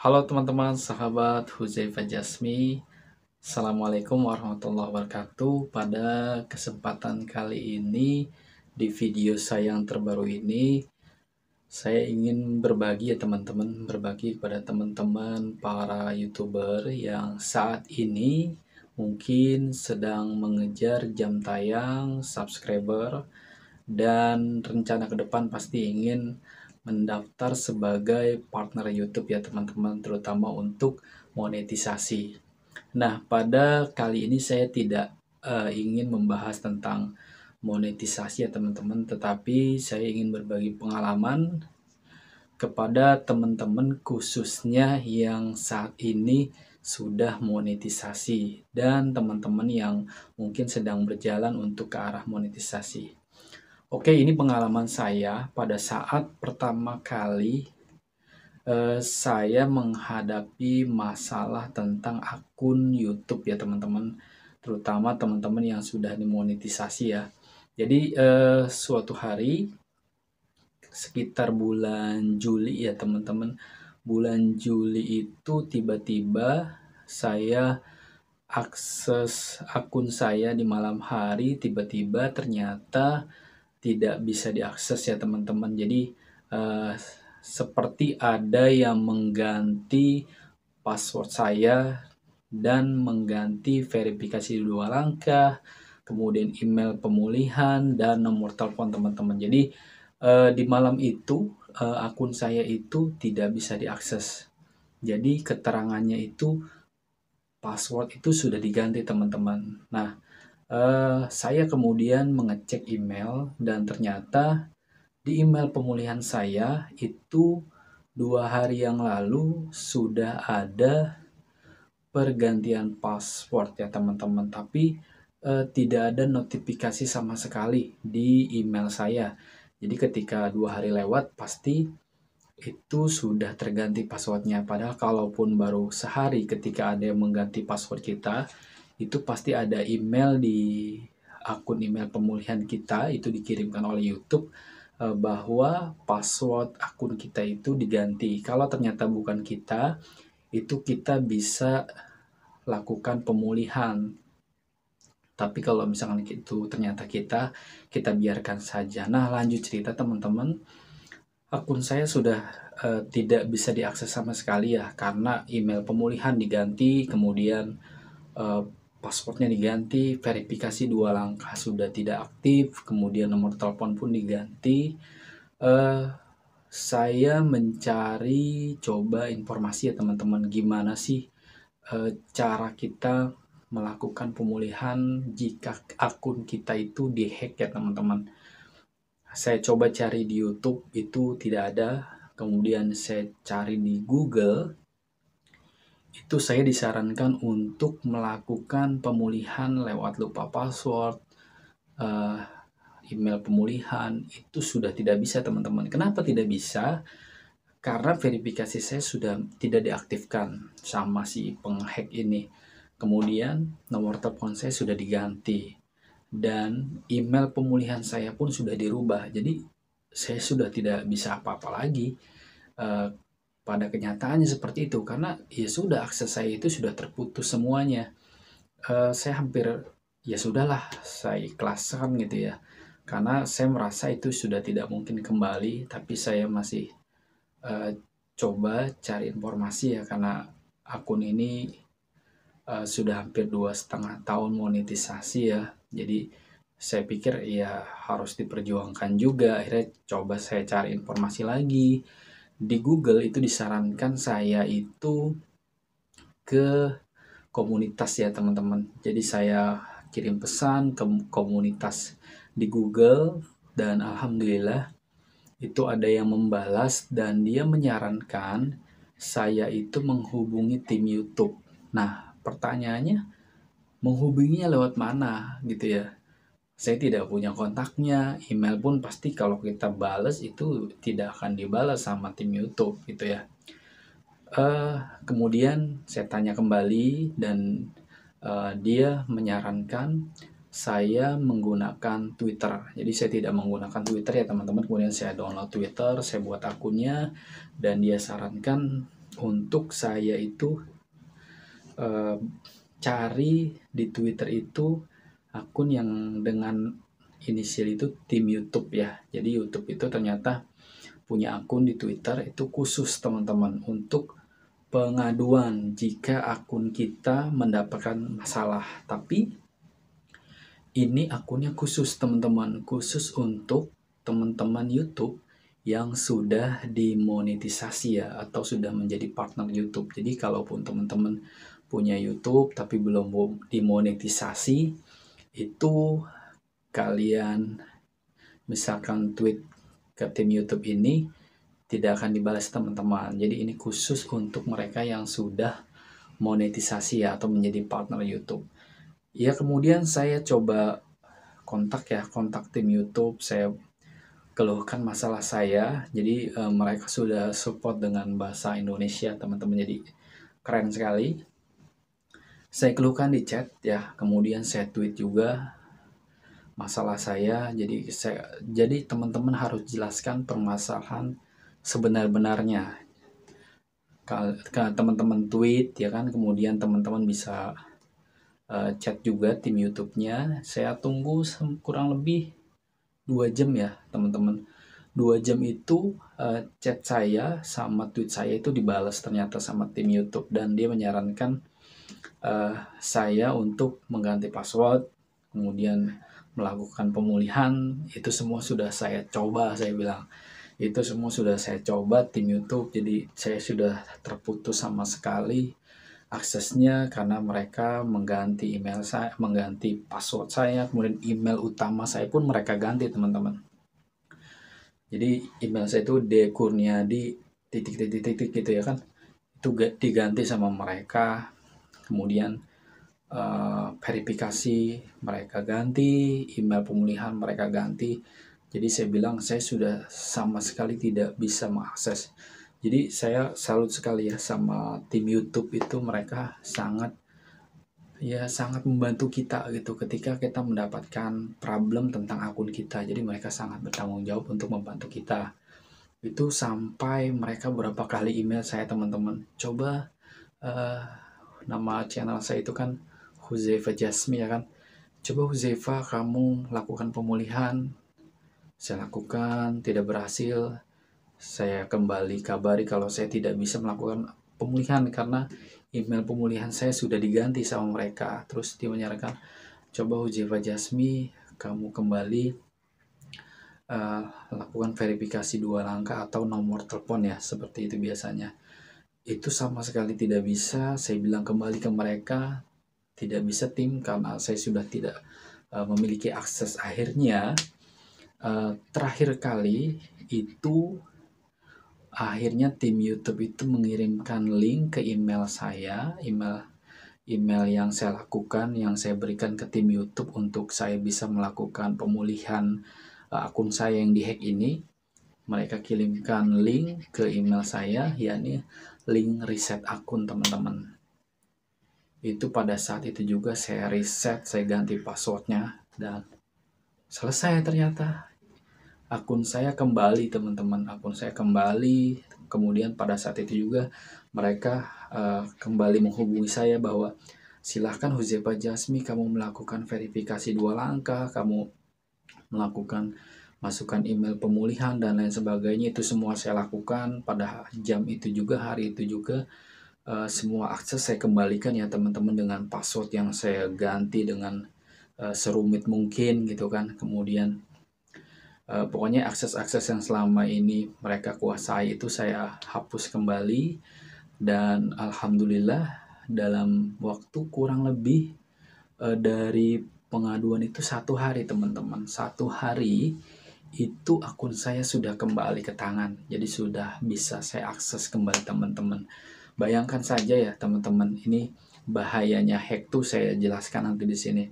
Halo teman-teman sahabat Huzaifah Jasmi Assalamualaikum warahmatullahi wabarakatuh Pada kesempatan kali ini Di video saya yang terbaru ini Saya ingin berbagi ya teman-teman Berbagi kepada teman-teman para youtuber Yang saat ini mungkin sedang mengejar jam tayang subscriber dan rencana ke depan pasti ingin mendaftar sebagai partner YouTube ya teman-teman terutama untuk monetisasi. Nah, pada kali ini saya tidak uh, ingin membahas tentang monetisasi ya teman-teman, tetapi saya ingin berbagi pengalaman kepada teman-teman khususnya yang saat ini sudah monetisasi dan teman-teman yang mungkin sedang berjalan untuk ke arah monetisasi. Oke, ini pengalaman saya pada saat pertama kali eh, saya menghadapi masalah tentang akun YouTube ya teman-teman, terutama teman-teman yang sudah dimonetisasi ya. Jadi eh, suatu hari sekitar bulan Juli ya teman-teman, bulan Juli itu tiba-tiba saya akses akun saya di malam hari tiba-tiba ternyata tidak bisa diakses ya teman-teman. Jadi uh, seperti ada yang mengganti password saya dan mengganti verifikasi dua langkah, kemudian email pemulihan dan nomor telepon teman-teman. Jadi uh, di malam itu uh, akun saya itu tidak bisa diakses. Jadi keterangannya itu password itu sudah diganti teman-teman. Nah, uh, saya kemudian mengecek email dan ternyata di email pemulihan saya itu dua hari yang lalu sudah ada pergantian password ya teman-teman tapi uh, tidak ada notifikasi sama sekali di email saya jadi ketika dua hari lewat pasti itu sudah terganti passwordnya padahal kalaupun baru sehari ketika ada yang mengganti password kita itu pasti ada email di akun email pemulihan kita itu dikirimkan oleh YouTube eh, bahwa password akun kita itu diganti. Kalau ternyata bukan kita, itu kita bisa lakukan pemulihan. Tapi kalau misalkan itu ternyata kita, kita biarkan saja. Nah, lanjut cerita teman-teman. Akun saya sudah uh, tidak bisa diakses sama sekali ya karena email pemulihan diganti, kemudian uh, passwordnya diganti, verifikasi dua langkah sudah tidak aktif, kemudian nomor telepon pun diganti. Uh, saya mencari coba informasi ya teman-teman gimana sih uh, cara kita melakukan pemulihan jika akun kita itu dihack ya teman-teman. Saya coba cari di YouTube itu tidak ada, kemudian saya cari di Google itu saya disarankan untuk melakukan pemulihan lewat lupa password, eh, email pemulihan, itu sudah tidak bisa teman-teman. Kenapa tidak bisa? Karena verifikasi saya sudah tidak diaktifkan sama si penghack ini. Kemudian nomor telepon saya sudah diganti dan email pemulihan saya pun sudah dirubah. Jadi saya sudah tidak bisa apa-apa lagi. Eh, pada kenyataannya seperti itu karena ya sudah akses saya itu sudah terputus semuanya uh, saya hampir ya sudahlah saya ikhlaskan gitu ya karena saya merasa itu sudah tidak mungkin kembali tapi saya masih uh, coba cari informasi ya karena akun ini uh, sudah hampir dua setengah tahun monetisasi ya jadi saya pikir ya harus diperjuangkan juga akhirnya coba saya cari informasi lagi di Google itu disarankan saya itu ke komunitas ya teman-teman. Jadi saya kirim pesan ke komunitas di Google dan alhamdulillah itu ada yang membalas dan dia menyarankan saya itu menghubungi tim YouTube. Nah, pertanyaannya menghubunginya lewat mana gitu ya? saya tidak punya kontaknya email pun pasti kalau kita bales itu tidak akan dibalas sama tim YouTube gitu ya uh, kemudian saya tanya kembali dan uh, dia menyarankan saya menggunakan Twitter. Jadi saya tidak menggunakan Twitter ya teman-teman. Kemudian saya download Twitter, saya buat akunnya dan dia sarankan untuk saya itu uh, cari di Twitter itu akun yang dengan inisial itu tim YouTube ya. Jadi YouTube itu ternyata punya akun di Twitter itu khusus teman-teman untuk pengaduan jika akun kita mendapatkan masalah. Tapi ini akunnya khusus teman-teman, khusus untuk teman-teman YouTube yang sudah dimonetisasi ya atau sudah menjadi partner YouTube. Jadi kalaupun teman-teman punya YouTube tapi belum dimonetisasi, itu kalian misalkan tweet ke tim YouTube ini tidak akan dibalas teman-teman. Jadi ini khusus untuk mereka yang sudah monetisasi ya atau menjadi partner YouTube. Ya kemudian saya coba kontak ya kontak tim YouTube. Saya keluhkan masalah saya. Jadi e, mereka sudah support dengan bahasa Indonesia teman-teman. Jadi keren sekali saya keluhkan di chat ya kemudian saya tweet juga masalah saya jadi saya jadi teman-teman harus jelaskan permasalahan sebenar-benarnya teman-teman tweet ya kan kemudian teman-teman bisa uh, chat juga tim YouTube-nya saya tunggu kurang lebih dua jam ya teman-teman dua jam itu uh, chat saya sama tweet saya itu dibalas ternyata sama tim YouTube dan dia menyarankan uh, saya untuk mengganti password, kemudian melakukan pemulihan, itu semua sudah saya coba, saya bilang. Itu semua sudah saya coba tim YouTube, jadi saya sudah terputus sama sekali aksesnya karena mereka mengganti email saya, mengganti password saya, kemudian email utama saya pun mereka ganti teman-teman. Jadi email saya itu di titik titik titik gitu ya kan, itu diganti sama mereka kemudian uh, verifikasi mereka ganti, email pemulihan mereka ganti. Jadi saya bilang saya sudah sama sekali tidak bisa mengakses. Jadi saya salut sekali ya sama tim YouTube itu mereka sangat ya sangat membantu kita gitu ketika kita mendapatkan problem tentang akun kita. Jadi mereka sangat bertanggung jawab untuk membantu kita. Itu sampai mereka berapa kali email saya teman-teman. Coba uh, nama channel saya itu kan Huzefa Jasmi ya kan coba Huzefa kamu lakukan pemulihan saya lakukan tidak berhasil saya kembali kabari kalau saya tidak bisa melakukan pemulihan karena email pemulihan saya sudah diganti sama mereka terus dia menyarankan coba Huzefa Jasmi kamu kembali uh, lakukan verifikasi dua langkah atau nomor telepon ya seperti itu biasanya itu sama sekali tidak bisa saya bilang kembali ke mereka tidak bisa tim karena saya sudah tidak uh, memiliki akses akhirnya uh, terakhir kali itu akhirnya tim YouTube itu mengirimkan link ke email saya email email yang saya lakukan yang saya berikan ke tim YouTube untuk saya bisa melakukan pemulihan uh, akun saya yang dihack ini mereka kirimkan link ke email saya yakni link reset akun teman-teman itu pada saat itu juga saya reset saya ganti passwordnya dan selesai ternyata akun saya kembali teman-teman akun saya kembali kemudian pada saat itu juga mereka uh, kembali menghubungi saya bahwa silahkan Huzefa Jasmi kamu melakukan verifikasi dua langkah kamu melakukan masukkan email pemulihan dan lain sebagainya itu semua saya lakukan pada jam itu juga hari itu juga uh, semua akses saya kembalikan ya teman-teman dengan password yang saya ganti dengan uh, serumit mungkin gitu kan kemudian uh, pokoknya akses-akses yang selama ini mereka kuasai itu saya hapus kembali dan alhamdulillah dalam waktu kurang lebih uh, dari pengaduan itu satu hari teman-teman satu hari itu akun saya sudah kembali ke tangan. Jadi sudah bisa saya akses kembali teman-teman. Bayangkan saja ya teman-teman, ini bahayanya hack tuh saya jelaskan nanti di sini.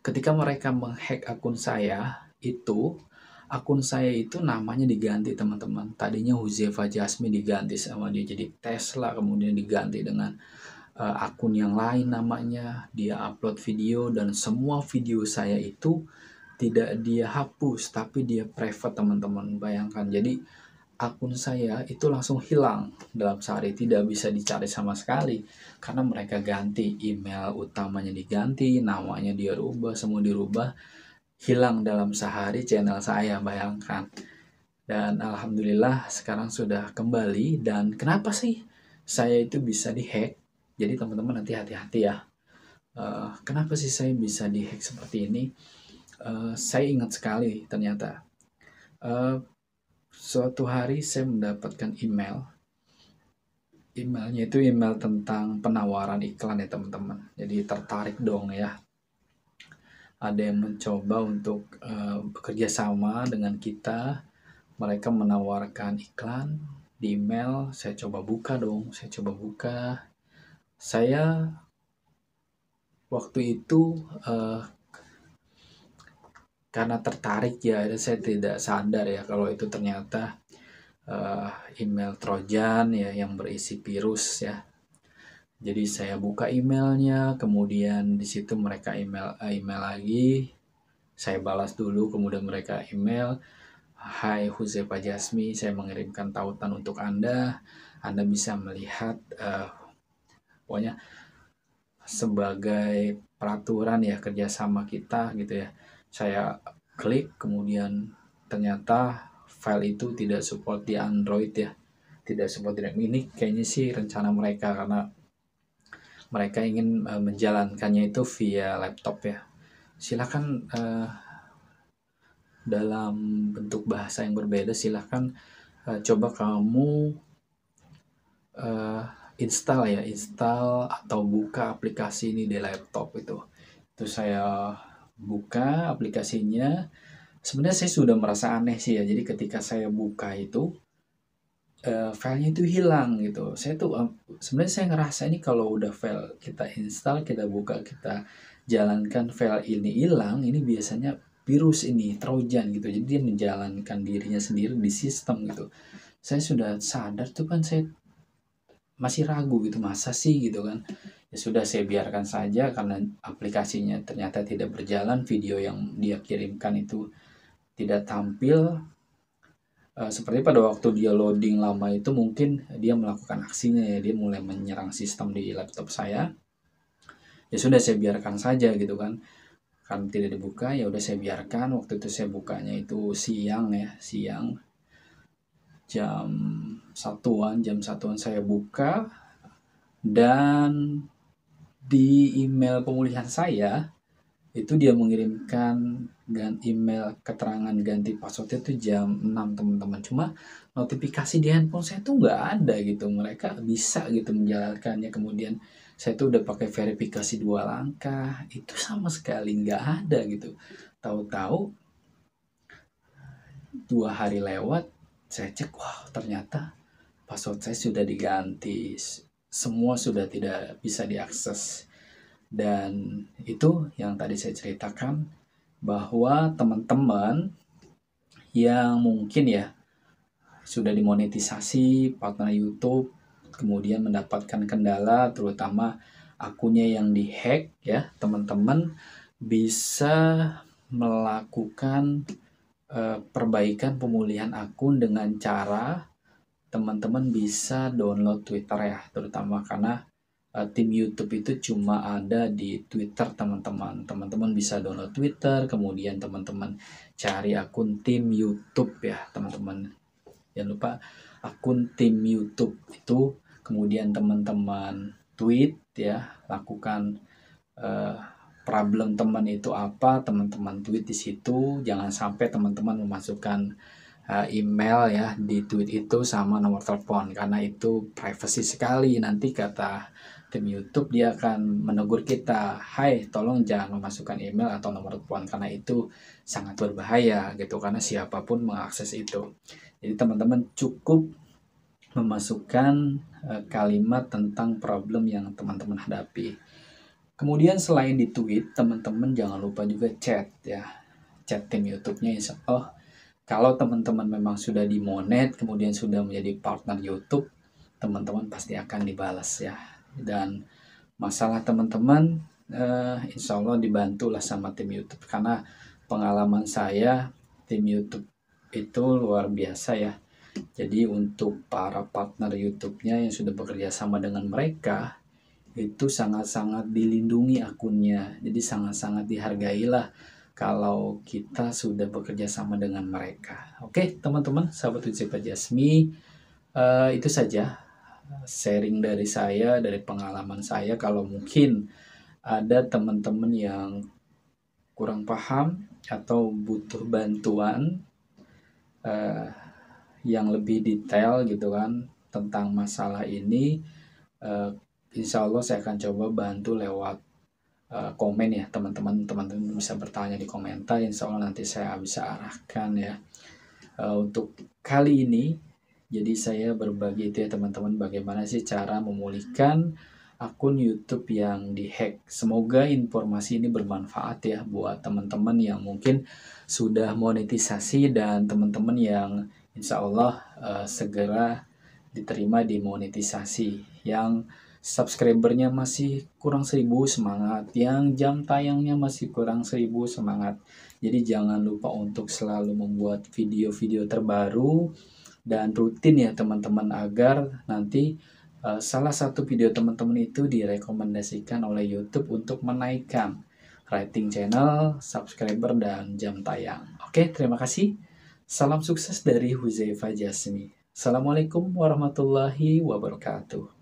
Ketika mereka menghack akun saya, itu akun saya itu namanya diganti teman-teman. Tadinya Huzefa Jasmine diganti sama dia jadi Tesla, kemudian diganti dengan uh, akun yang lain namanya. Dia upload video dan semua video saya itu tidak dia hapus tapi dia private teman-teman bayangkan jadi akun saya itu langsung hilang dalam sehari tidak bisa dicari sama sekali karena mereka ganti email utamanya diganti namanya dia rubah semua dirubah hilang dalam sehari channel saya bayangkan dan alhamdulillah sekarang sudah kembali dan kenapa sih saya itu bisa dihack jadi teman-teman nanti hati-hati ya uh, kenapa sih saya bisa dihack seperti ini Eh, saya ingat sekali ternyata uh, suatu hari saya mendapatkan email emailnya itu email tentang penawaran iklan ya teman-teman jadi tertarik dong ya ada yang mencoba untuk uh, bekerja sama dengan kita mereka menawarkan iklan di email saya coba buka dong saya coba buka saya waktu itu uh, karena tertarik ya saya tidak sadar ya kalau itu ternyata uh, email trojan ya yang berisi virus ya jadi saya buka emailnya kemudian di situ mereka email eh, email lagi saya balas dulu kemudian mereka email Hai Huzefa Jasmi, saya mengirimkan tautan untuk Anda. Anda bisa melihat uh, pokoknya sebagai peraturan ya kerjasama kita gitu ya saya klik kemudian ternyata file itu tidak support di Android ya tidak support di ini kayaknya sih rencana mereka karena mereka ingin eh, menjalankannya itu via laptop ya silahkan uh, eh, dalam bentuk bahasa yang berbeda silahkan uh, eh, coba kamu uh, install ya install atau buka aplikasi ini di laptop itu itu saya buka aplikasinya sebenarnya saya sudah merasa aneh sih ya jadi ketika saya buka itu uh, filenya itu hilang gitu saya tuh um, sebenarnya saya ngerasa ini kalau udah file kita install kita buka kita jalankan file ini hilang ini biasanya virus ini trojan gitu jadi dia menjalankan dirinya sendiri di sistem gitu saya sudah sadar tuh kan saya masih ragu gitu masa sih gitu kan ya sudah saya biarkan saja karena aplikasinya ternyata tidak berjalan video yang dia kirimkan itu tidak tampil eh, seperti pada waktu dia loading lama itu mungkin dia melakukan aksinya ya dia mulai menyerang sistem di laptop saya ya sudah saya biarkan saja gitu kan karena tidak dibuka ya udah saya biarkan waktu itu saya bukanya itu siang ya siang jam satuan jam satuan saya buka dan di email pemulihan saya itu dia mengirimkan email keterangan ganti passwordnya itu jam 6 teman-teman cuma notifikasi di handphone saya tuh nggak ada gitu mereka bisa gitu menjalankannya kemudian saya tuh udah pakai verifikasi dua langkah itu sama sekali nggak ada gitu tahu-tahu dua hari lewat saya cek wah ternyata password saya sudah diganti semua sudah tidak bisa diakses. Dan itu yang tadi saya ceritakan bahwa teman-teman yang mungkin ya sudah dimonetisasi partner YouTube kemudian mendapatkan kendala terutama akunnya yang dihack ya teman-teman bisa melakukan uh, perbaikan pemulihan akun dengan cara teman-teman bisa download Twitter ya, terutama karena uh, tim YouTube itu cuma ada di Twitter teman-teman. Teman-teman bisa download Twitter, kemudian teman-teman cari akun tim YouTube ya, teman-teman. Jangan lupa akun tim YouTube itu, kemudian teman-teman tweet ya, lakukan uh, problem teman itu apa, teman-teman tweet di situ. Jangan sampai teman-teman memasukkan uh, email ya di tweet itu sama nomor telepon karena itu privacy sekali nanti kata tim YouTube dia akan menegur kita Hai tolong jangan memasukkan email atau nomor telepon karena itu sangat berbahaya gitu karena siapapun mengakses itu jadi teman-teman cukup memasukkan uh, kalimat tentang problem yang teman-teman hadapi kemudian selain di tweet teman-teman jangan lupa juga chat ya chat tim YouTube-nya insya Allah oh, kalau teman-teman memang sudah di monet, kemudian sudah menjadi partner YouTube teman-teman pasti akan dibalas ya dan masalah teman-teman uh, insya Allah dibantulah sama tim YouTube karena pengalaman saya tim YouTube itu luar biasa ya jadi untuk para partner YouTube-nya yang sudah bekerja sama dengan mereka itu sangat-sangat dilindungi akunnya jadi sangat-sangat dihargailah kalau kita sudah bekerja sama dengan mereka. Oke, teman-teman, sahabat Ujipa Jasmi, uh, itu saja sharing dari saya, dari pengalaman saya. Kalau mungkin ada teman-teman yang kurang paham atau butuh bantuan uh, yang lebih detail gitu kan tentang masalah ini, uh, insya Allah saya akan coba bantu lewat Eh, komen ya teman-teman teman-teman bisa bertanya di komentar insya Allah nanti saya bisa arahkan ya eh, untuk kali ini jadi saya berbagi itu ya teman-teman bagaimana sih cara memulihkan akun YouTube yang dihack semoga informasi ini bermanfaat ya buat teman-teman yang mungkin sudah monetisasi dan teman-teman yang insya Allah eh, segera diterima di monetisasi yang subscribernya masih kurang seribu semangat, yang jam tayangnya masih kurang seribu semangat. Jadi jangan lupa untuk selalu membuat video-video terbaru dan rutin ya teman-teman agar nanti uh, salah satu video teman-teman itu direkomendasikan oleh YouTube untuk menaikkan rating channel, subscriber dan jam tayang. Oke, terima kasih. Salam sukses dari Huzaifa Jasmi. Assalamualaikum warahmatullahi wabarakatuh.